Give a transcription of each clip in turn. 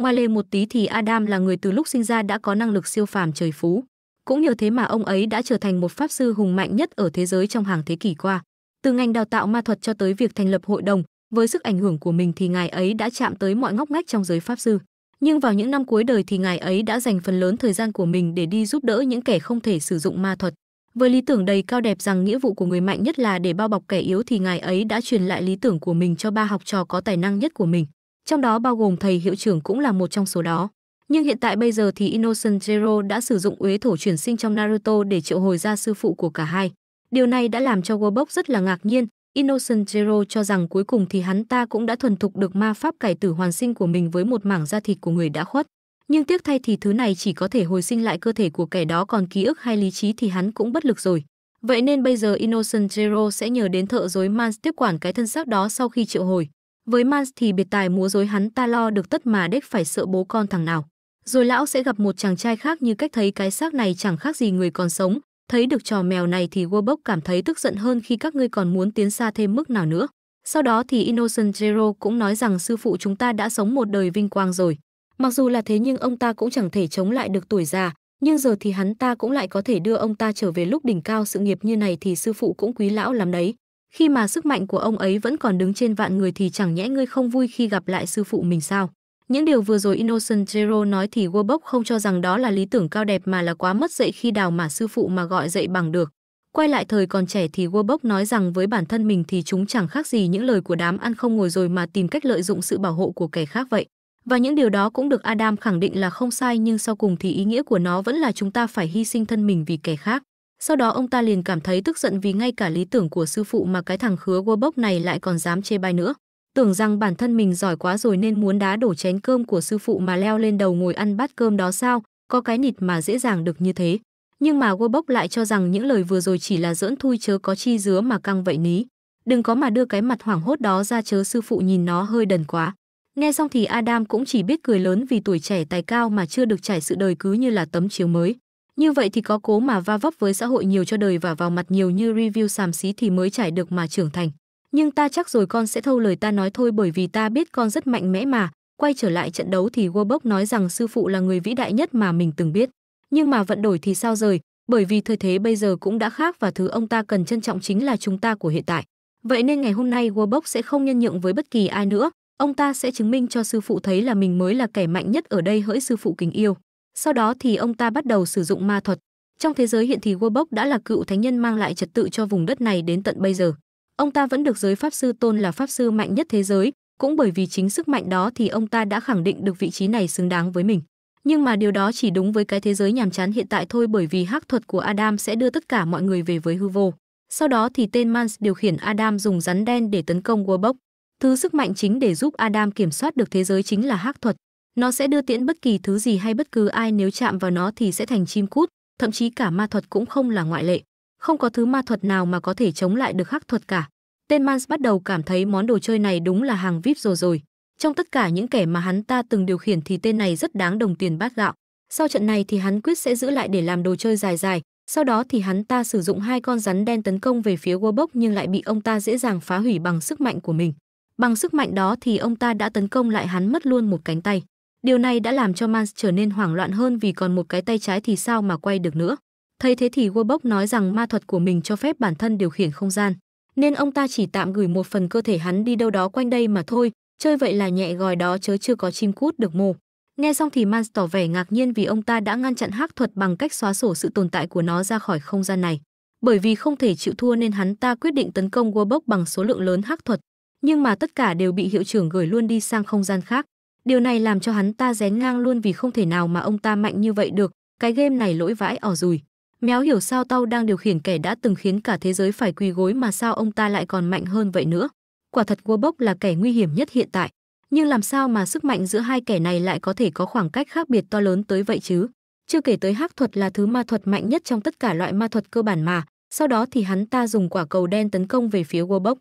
Ngoài lề một tí thì Adam là người từ lúc sinh ra đã có năng lực siêu phàm trời phú. Cũng nhờ thế mà ông ấy đã trở thành một pháp sư hùng mạnh nhất ở thế giới trong hàng thế kỷ qua. Từ ngành đào tạo ma thuật cho tới việc thành lập hội đồng, với sức ảnh hưởng của mình thì ngài ấy đã chạm tới mọi ngóc ngách trong giới pháp sư. Nhưng vào những năm cuối đời thì ngài ấy đã dành phần lớn thời gian của mình để đi giúp đỡ những kẻ không thể sử dụng ma thuật. Với lý tưởng đầy cao đẹp rằng nghĩa vụ của người mạnh nhất là để bao bọc kẻ yếu thì ngài ấy đã truyền lại lý tưởng của mình cho ba học trò có tài năng nhất của mình trong đó bao gồm thầy hiệu trưởng cũng là một trong số đó. Nhưng hiện tại bây giờ thì Innocent Zero đã sử dụng uế thổ chuyển sinh trong Naruto để triệu hồi ra sư phụ của cả hai. Điều này đã làm cho Wobok rất là ngạc nhiên. Innocent Zero cho rằng cuối cùng thì hắn ta cũng đã thuần thục được ma pháp cải tử hoàn sinh của mình với một mảng da thịt của người đã khuất. Nhưng tiếc thay thì thứ này chỉ có thể hồi sinh lại cơ thể của kẻ đó còn ký ức hay lý trí thì hắn cũng bất lực rồi. Vậy nên bây giờ Innocent Zero sẽ nhờ đến thợ dối man tiếp quản cái thân xác đó sau khi triệu hồi. Với Mans thì biệt tài múa dối hắn ta lo được tất mà đếch phải sợ bố con thằng nào. Rồi lão sẽ gặp một chàng trai khác như cách thấy cái xác này chẳng khác gì người còn sống. Thấy được trò mèo này thì Warbok cảm thấy tức giận hơn khi các ngươi còn muốn tiến xa thêm mức nào nữa. Sau đó thì Innocent Zero cũng nói rằng sư phụ chúng ta đã sống một đời vinh quang rồi. Mặc dù là thế nhưng ông ta cũng chẳng thể chống lại được tuổi già, nhưng giờ thì hắn ta cũng lại có thể đưa ông ta trở về lúc đỉnh cao sự nghiệp như này thì sư phụ cũng quý lão lắm đấy khi mà sức mạnh của ông ấy vẫn còn đứng trên vạn người thì chẳng nhẽ ngươi không vui khi gặp lại sư phụ mình sao những điều vừa rồi Innocent Zero nói thì Wobok không cho rằng đó là lý tưởng cao đẹp mà là quá mất dạy khi đào mà sư phụ mà gọi dậy bằng được. Quay lại thời còn trẻ thì Wobok nói rằng với bản thân mình thì chúng chẳng khác gì những lời của đám ăn không ngồi rồi mà tìm cách lợi dụng sự bảo hộ của kẻ khác vậy. Và những điều đó cũng được Adam khẳng định là không sai nhưng sau cùng thì ý nghĩa của nó vẫn là chúng ta phải hy sinh thân mình vì kẻ khác. Sau đó ông ta liền cảm thấy tức giận vì ngay cả lý tưởng của sư phụ mà cái thằng khứa vô này lại còn dám chê bai nữa. Tưởng rằng bản thân mình giỏi quá rồi nên muốn đá đổ chén cơm của sư phụ mà leo lên đầu ngồi ăn bát cơm đó sao, có cái nịt mà dễ dàng được như thế. Nhưng mà Wobok lại cho rằng những lời vừa rồi chỉ là giỡn thui chớ có chi dứa mà căng vậy ní. Đừng có mà đưa cái mặt hoảng hốt đó ra chớ sư phụ nhìn nó hơi đần quá. Nghe xong thì Adam cũng chỉ biết cười lớn vì tuổi trẻ tài cao mà chưa được trải sự đời cứ như là tấm chiếu mới. Như vậy thì có cố mà va vấp với xã hội nhiều cho đời và vào mặt nhiều như review xàm xí thì mới trải được mà trưởng thành. Nhưng ta chắc rồi con sẽ thâu lời ta nói thôi bởi vì ta biết con rất mạnh mẽ mà. Quay trở lại trận đấu thì Wobok nói rằng sư phụ là người vĩ đại nhất mà mình từng biết. Nhưng mà vận đổi thì sao rời, bởi vì thời thế bây giờ cũng đã khác và thứ ông ta cần trân trọng chính là chúng ta của hiện tại. Vậy nên ngày hôm nay Wobok sẽ không nhân nhượng với bất kỳ ai nữa, ông ta sẽ chứng minh cho sư phụ thấy là mình mới là kẻ mạnh nhất ở đây hỡi sư phụ kính yêu. Sau đó thì ông ta bắt đầu sử dụng ma thuật. Trong thế giới hiện thì Wobok đã là cựu thánh nhân mang lại trật tự cho vùng đất này đến tận bây giờ. Ông ta vẫn được giới pháp sư tôn là pháp sư mạnh nhất thế giới, cũng bởi vì chính sức mạnh đó thì ông ta đã khẳng định được vị trí này xứng đáng với mình. Nhưng mà điều đó chỉ đúng với cái thế giới nhàm chán hiện tại thôi bởi vì hắc thuật của Adam sẽ đưa tất cả mọi người về với hư vô. Sau đó thì tên Mans điều khiển Adam dùng rắn đen để tấn công Wobok. Thứ sức mạnh chính để giúp Adam kiểm soát được thế giới chính là hắc thuật. Nó sẽ đưa tiễn bất kỳ thứ gì hay bất cứ ai nếu chạm vào nó thì sẽ thành chim cút, thậm chí cả ma thuật cũng không là ngoại lệ. Không có thứ ma thuật nào mà có thể chống lại được hắc thuật cả. Tên Mans bắt đầu cảm thấy món đồ chơi này đúng là hàng VIP rồi rồi. Trong tất cả những kẻ mà hắn ta từng điều khiển thì tên này rất đáng đồng tiền bát gạo. Sau trận này thì hắn quyết sẽ giữ lại để làm đồ chơi dài dài, sau đó thì hắn ta sử dụng hai con rắn đen tấn công về phía Wobok nhưng lại bị ông ta dễ dàng phá hủy bằng sức mạnh của mình. Bằng sức mạnh đó thì ông ta đã tấn công lại hắn mất luôn một cánh tay. Điều này đã làm cho Mans trở nên hoảng loạn hơn vì còn một cái tay trái thì sao mà quay được nữa. Thấy thế thì Wobok nói rằng ma thuật của mình cho phép bản thân điều khiển không gian, nên ông ta chỉ tạm gửi một phần cơ thể hắn đi đâu đó quanh đây mà thôi, chơi vậy là nhẹ gòi đó chớ chưa có chim cút được mồ. Nghe xong thì Mans tỏ vẻ ngạc nhiên vì ông ta đã ngăn chặn hắc thuật bằng cách xóa sổ sự tồn tại của nó ra khỏi không gian này. Bởi vì không thể chịu thua nên hắn ta quyết định tấn công Wobok bằng số lượng lớn hắc thuật, nhưng mà tất cả đều bị hiệu trưởng gửi luôn đi sang không gian khác. Điều này làm cho hắn ta rén ngang luôn vì không thể nào mà ông ta mạnh như vậy được, cái game này lỗi vãi ỏ rùi. Méo hiểu sao tao đang điều khiển kẻ đã từng khiến cả thế giới phải quỳ gối mà sao ông ta lại còn mạnh hơn vậy nữa. Quả thật Warbok là kẻ nguy hiểm nhất hiện tại. Nhưng làm sao mà sức mạnh giữa hai kẻ này lại có thể có khoảng cách khác biệt to lớn tới vậy chứ? Chưa kể tới hắc thuật là thứ ma thuật mạnh nhất trong tất cả loại ma thuật cơ bản mà, sau đó thì hắn ta dùng quả cầu đen tấn công về phía Warbok.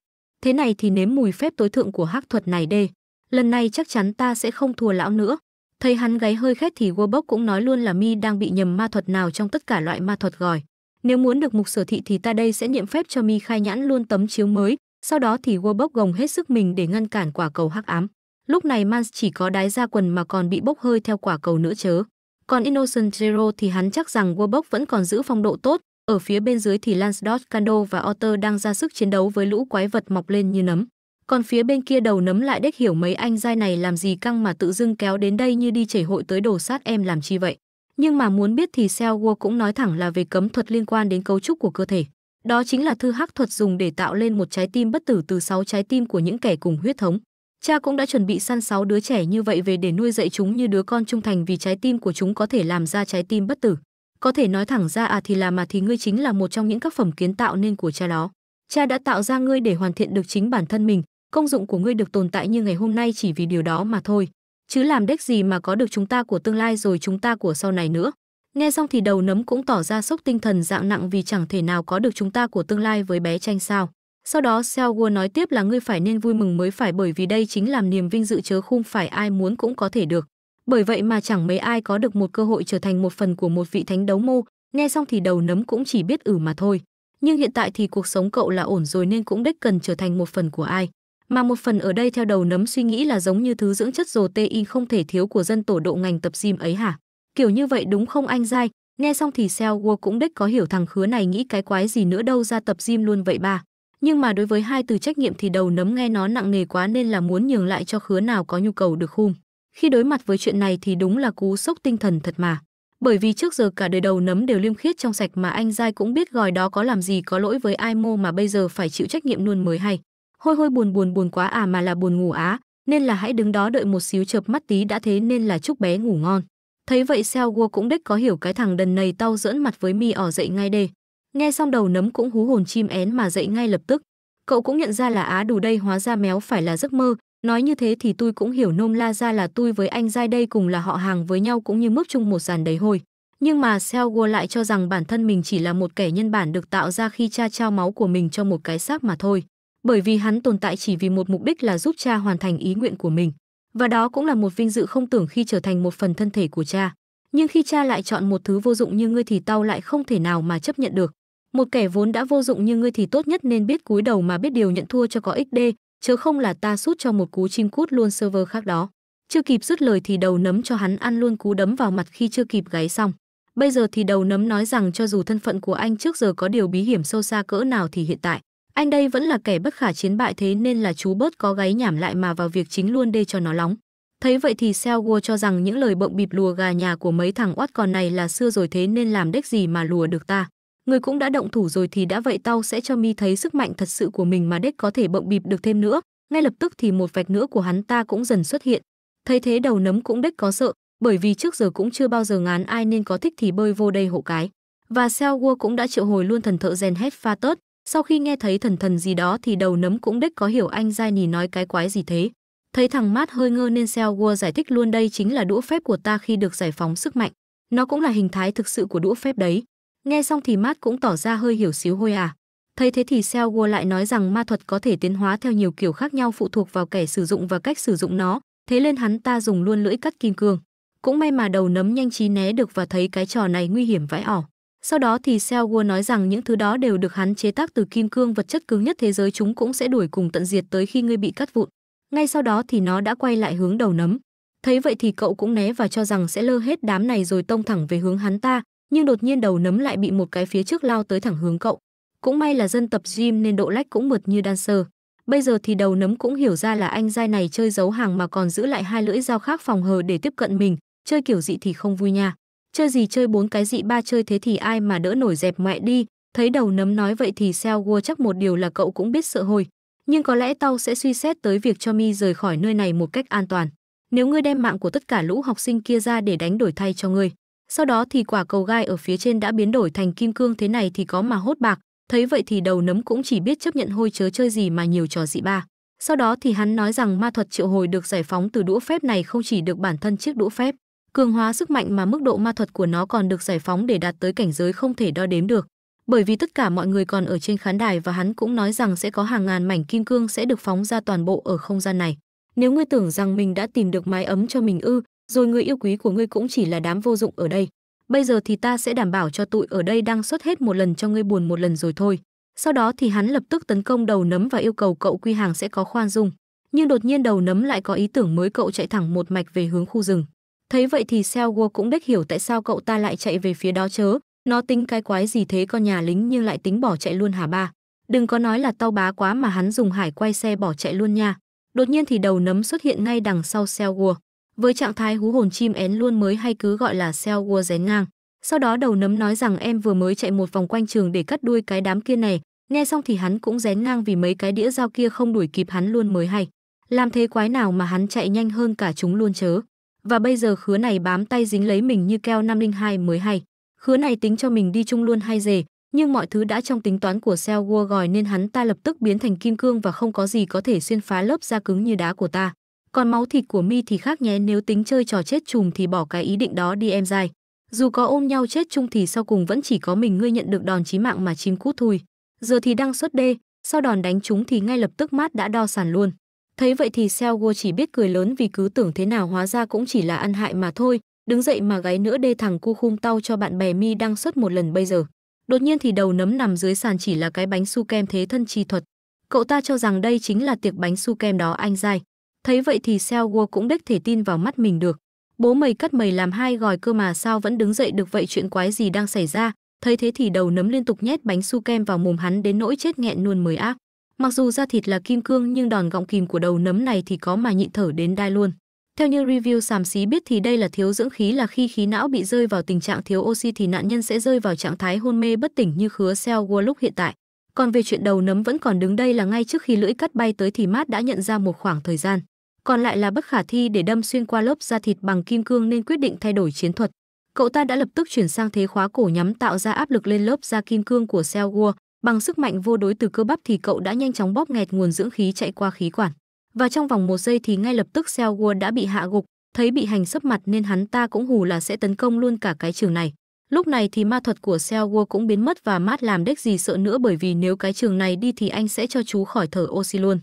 Thế này thì nếm mùi phép tối thượng của hắc thuật này đê lần này chắc chắn ta sẽ không thua lão nữa. Thấy hắn gáy hơi khét thì Wobok cũng nói luôn là mi đang bị nhầm ma thuật nào trong tất cả loại ma thuật gòi. Nếu muốn được mục sở thị thì ta đây sẽ niệm phép cho mi khai nhãn luôn tấm chiếu mới, sau đó thì Wobok gồng hết sức mình để ngăn cản quả cầu hắc ám. Lúc này Mans chỉ có đái ra quần mà còn bị bốc hơi theo quả cầu nữa chớ. Còn Innocent Zero thì hắn chắc rằng Wobok vẫn còn giữ phong độ tốt, ở phía bên dưới thì Lancelot Kando và Otter đang ra sức chiến đấu với lũ quái vật mọc lên như nấm. Còn phía bên kia đầu nấm lại đếch hiểu mấy anh giai này làm gì căng mà tự dưng kéo đến đây như đi chảy hội tới đổ sát em làm chi vậy. Nhưng mà muốn biết thì Selwo cũng nói thẳng là về cấm thuật liên quan đến cấu trúc của cơ thể. Đó chính là thư hắc thuật dùng để tạo lên một trái tim bất tử từ 6 trái tim của những kẻ cùng huyết thống. Cha cũng đã chuẩn bị săn 6 đứa trẻ như vậy về để nuôi dạy chúng như đứa con trung thành vì trái tim của chúng có thể làm ra trái tim bất tử. Có thể nói thẳng ra à thì là mà thì ngươi chính là một trong những các phẩm kiến tạo nên của cha đó. Cha đã tạo ra ngươi để hoàn thiện được chính bản thân mình, công dụng của ngươi được tồn tại như ngày hôm nay chỉ vì điều đó mà thôi chứ làm đếch gì mà có được chúng ta của tương lai rồi chúng ta của sau này nữa nghe xong thì đầu nấm cũng tỏ ra sốc tinh thần dạng nặng vì chẳng thể nào có được chúng ta của tương lai với bé tranh sao sau đó Selwood nói tiếp là ngươi phải nên vui mừng mới phải bởi vì đây chính là niềm vinh dự chớ không phải ai muốn cũng có thể được. Bởi vậy mà chẳng mấy ai có được một cơ hội trở thành một phần của một vị thánh đấu mô, nghe xong thì đầu nấm cũng chỉ biết ử ừ mà thôi. Nhưng hiện tại thì cuộc sống cậu là ổn rồi nên cũng đích cần trở thành một phần của ai mà một phần ở đây theo đầu nấm suy nghĩ là giống như thứ dưỡng chất protein không thể thiếu của dân tổ độ ngành tập gym ấy hả? Kiểu như vậy đúng không anh Giai? Nghe xong thì Seo Wo cũng đích có hiểu thằng khứa này nghĩ cái quái gì nữa đâu ra tập gym luôn vậy ba Nhưng mà đối với hai từ trách nhiệm thì đầu nấm nghe nó nặng nề quá nên là muốn nhường lại cho khứa nào có nhu cầu được khum Khi đối mặt với chuyện này thì đúng là cú sốc tinh thần thật mà. Bởi vì trước giờ cả đời đầu nấm đều liêm khiết trong sạch mà anh Giai cũng biết gòi đó có làm gì có lỗi với ai mô mà bây giờ phải chịu trách nhiệm luôn mới hay hôi hôi buồn buồn buồn quá à mà là buồn ngủ á nên là hãy đứng đó đợi một xíu chợp mắt tí đã thế nên là chúc bé ngủ ngon thấy vậy seo gua cũng đích có hiểu cái thằng đần này tao dẫn mặt với mi ở dậy ngay đây nghe xong đầu nấm cũng hú hồn chim én mà dậy ngay lập tức cậu cũng nhận ra là á đủ đây hóa ra méo phải là giấc mơ nói như thế thì tôi cũng hiểu nôm la ra là tôi với anh giai đây cùng là họ hàng với nhau cũng như mướp chung một dàn đầy hôi nhưng mà seo gua lại cho rằng bản thân mình chỉ là một kẻ nhân bản được tạo ra khi cha trao máu của mình cho một cái xác mà thôi bởi vì hắn tồn tại chỉ vì một mục đích là giúp cha hoàn thành ý nguyện của mình và đó cũng là một vinh dự không tưởng khi trở thành một phần thân thể của cha nhưng khi cha lại chọn một thứ vô dụng như ngươi thì tao lại không thể nào mà chấp nhận được một kẻ vốn đã vô dụng như ngươi thì tốt nhất nên biết cúi đầu mà biết điều nhận thua cho có ích đê chứ không là ta sút cho một cú chim cút luôn server khác đó chưa kịp dứt lời thì đầu nấm cho hắn ăn luôn cú đấm vào mặt khi chưa kịp gáy xong bây giờ thì đầu nấm nói rằng cho dù thân phận của anh trước giờ có điều bí hiểm sâu xa cỡ nào thì hiện tại anh đây vẫn là kẻ bất khả chiến bại thế nên là chú bớt có gáy nhảm lại mà vào việc chính luôn đê cho nó lóng. Thấy vậy thì Selwo cho rằng những lời bộng bịp lùa gà nhà của mấy thằng oát còn này là xưa rồi thế nên làm đếch gì mà lùa được ta. Người cũng đã động thủ rồi thì đã vậy tao sẽ cho mi thấy sức mạnh thật sự của mình mà đếch có thể bộng bịp được thêm nữa. Ngay lập tức thì một vạch nữa của hắn ta cũng dần xuất hiện. Thấy thế đầu nấm cũng đếch có sợ, bởi vì trước giờ cũng chưa bao giờ ngán ai nên có thích thì bơi vô đây hộ cái. Và Selwo cũng đã triệu hồi luôn thần thợ rèn hết pha tớt, sau khi nghe thấy thần thần gì đó thì đầu nấm cũng đích có hiểu anh Giai Nì nói cái quái gì thế. Thấy thằng mát hơi ngơ nên Seo Gua giải thích luôn đây chính là đũa phép của ta khi được giải phóng sức mạnh. Nó cũng là hình thái thực sự của đũa phép đấy. Nghe xong thì mát cũng tỏ ra hơi hiểu xíu hôi à. Thấy thế thì Seo Gua lại nói rằng ma thuật có thể tiến hóa theo nhiều kiểu khác nhau phụ thuộc vào kẻ sử dụng và cách sử dụng nó. Thế nên hắn ta dùng luôn lưỡi cắt kim cương. Cũng may mà đầu nấm nhanh trí né được và thấy cái trò này nguy hiểm vãi ỏ. Sau đó thì Selwood nói rằng những thứ đó đều được hắn chế tác từ kim cương vật chất cứng nhất thế giới chúng cũng sẽ đuổi cùng tận diệt tới khi ngươi bị cắt vụn. Ngay sau đó thì nó đã quay lại hướng đầu nấm. Thấy vậy thì cậu cũng né và cho rằng sẽ lơ hết đám này rồi tông thẳng về hướng hắn ta, nhưng đột nhiên đầu nấm lại bị một cái phía trước lao tới thẳng hướng cậu. Cũng may là dân tập gym nên độ lách cũng mượt như dancer. Bây giờ thì đầu nấm cũng hiểu ra là anh giai này chơi giấu hàng mà còn giữ lại hai lưỡi dao khác phòng hờ để tiếp cận mình, chơi kiểu dị thì không vui nha chơi gì chơi bốn cái dị ba chơi thế thì ai mà đỡ nổi dẹp mẹ đi thấy đầu nấm nói vậy thì Seo Guo chắc một điều là cậu cũng biết sợ hồi nhưng có lẽ tao sẽ suy xét tới việc cho mi rời khỏi nơi này một cách an toàn nếu ngươi đem mạng của tất cả lũ học sinh kia ra để đánh đổi thay cho ngươi sau đó thì quả cầu gai ở phía trên đã biến đổi thành kim cương thế này thì có mà hốt bạc thấy vậy thì đầu nấm cũng chỉ biết chấp nhận hôi chớ chơi gì mà nhiều trò dị ba sau đó thì hắn nói rằng ma thuật triệu hồi được giải phóng từ đũa phép này không chỉ được bản thân chiếc đũa phép cường hóa sức mạnh mà mức độ ma thuật của nó còn được giải phóng để đạt tới cảnh giới không thể đo đếm được. Bởi vì tất cả mọi người còn ở trên khán đài và hắn cũng nói rằng sẽ có hàng ngàn mảnh kim cương sẽ được phóng ra toàn bộ ở không gian này. Nếu ngươi tưởng rằng mình đã tìm được mái ấm cho mình ư, rồi người yêu quý của ngươi cũng chỉ là đám vô dụng ở đây. Bây giờ thì ta sẽ đảm bảo cho tụi ở đây đang xuất hết một lần cho ngươi buồn một lần rồi thôi. Sau đó thì hắn lập tức tấn công đầu nấm và yêu cầu cậu quy hàng sẽ có khoan dung. Nhưng đột nhiên đầu nấm lại có ý tưởng mới cậu chạy thẳng một mạch về hướng khu rừng. Thấy vậy thì Selwo cũng đếch hiểu tại sao cậu ta lại chạy về phía đó chớ, nó tính cái quái gì thế con nhà lính nhưng lại tính bỏ chạy luôn hả ba. Đừng có nói là tao bá quá mà hắn dùng hải quay xe bỏ chạy luôn nha. Đột nhiên thì đầu nấm xuất hiện ngay đằng sau Selwo. Với trạng thái hú hồn chim én luôn mới hay cứ gọi là Selwo rén ngang. Sau đó đầu nấm nói rằng em vừa mới chạy một vòng quanh trường để cắt đuôi cái đám kia này, nghe xong thì hắn cũng rén ngang vì mấy cái đĩa dao kia không đuổi kịp hắn luôn mới hay. Làm thế quái nào mà hắn chạy nhanh hơn cả chúng luôn chớ và bây giờ khứa này bám tay dính lấy mình như keo 502 mới hay. Khứa này tính cho mình đi chung luôn hay rể, nhưng mọi thứ đã trong tính toán của Seo Gua gòi nên hắn ta lập tức biến thành kim cương và không có gì có thể xuyên phá lớp da cứng như đá của ta. Còn máu thịt của mi thì khác nhé nếu tính chơi trò chết chùm thì bỏ cái ý định đó đi em dài. Dù có ôm nhau chết chung thì sau cùng vẫn chỉ có mình ngươi nhận được đòn chí mạng mà chim cút thui. Giờ thì đang xuất đê, sau đòn đánh chúng thì ngay lập tức mát đã đo sàn luôn. Thấy vậy thì Selgo chỉ biết cười lớn vì cứ tưởng thế nào hóa ra cũng chỉ là ăn hại mà thôi, đứng dậy mà gáy nữa đê thằng cu khung tao cho bạn bè mi đang xuất một lần bây giờ. Đột nhiên thì đầu nấm nằm dưới sàn chỉ là cái bánh su kem thế thân chi thuật. Cậu ta cho rằng đây chính là tiệc bánh su kem đó anh dai. Thấy vậy thì Selgo cũng đếch thể tin vào mắt mình được. Bố mày cắt mày làm hai gòi cơ mà sao vẫn đứng dậy được vậy chuyện quái gì đang xảy ra. Thấy thế thì đầu nấm liên tục nhét bánh su kem vào mồm hắn đến nỗi chết nghẹn luôn mới ác. Mặc dù da thịt là kim cương nhưng đòn gọng kìm của đầu nấm này thì có mà nhịn thở đến đai luôn. Theo như review xàm xí biết thì đây là thiếu dưỡng khí là khi khí não bị rơi vào tình trạng thiếu oxy thì nạn nhân sẽ rơi vào trạng thái hôn mê bất tỉnh như khứa Seo Gua lúc hiện tại. Còn về chuyện đầu nấm vẫn còn đứng đây là ngay trước khi lưỡi cắt bay tới thì Matt đã nhận ra một khoảng thời gian. Còn lại là bất khả thi để đâm xuyên qua lớp da thịt bằng kim cương nên quyết định thay đổi chiến thuật. Cậu ta đã lập tức chuyển sang thế khóa cổ nhắm tạo ra áp lực lên lớp da kim cương của Seo Bằng sức mạnh vô đối từ cơ bắp thì cậu đã nhanh chóng bóp nghẹt nguồn dưỡng khí chạy qua khí quản. Và trong vòng một giây thì ngay lập tức Selwood đã bị hạ gục, thấy bị hành sấp mặt nên hắn ta cũng hù là sẽ tấn công luôn cả cái trường này. Lúc này thì ma thuật của Selwood cũng biến mất và mát làm đếch gì sợ nữa bởi vì nếu cái trường này đi thì anh sẽ cho chú khỏi thở oxy luôn.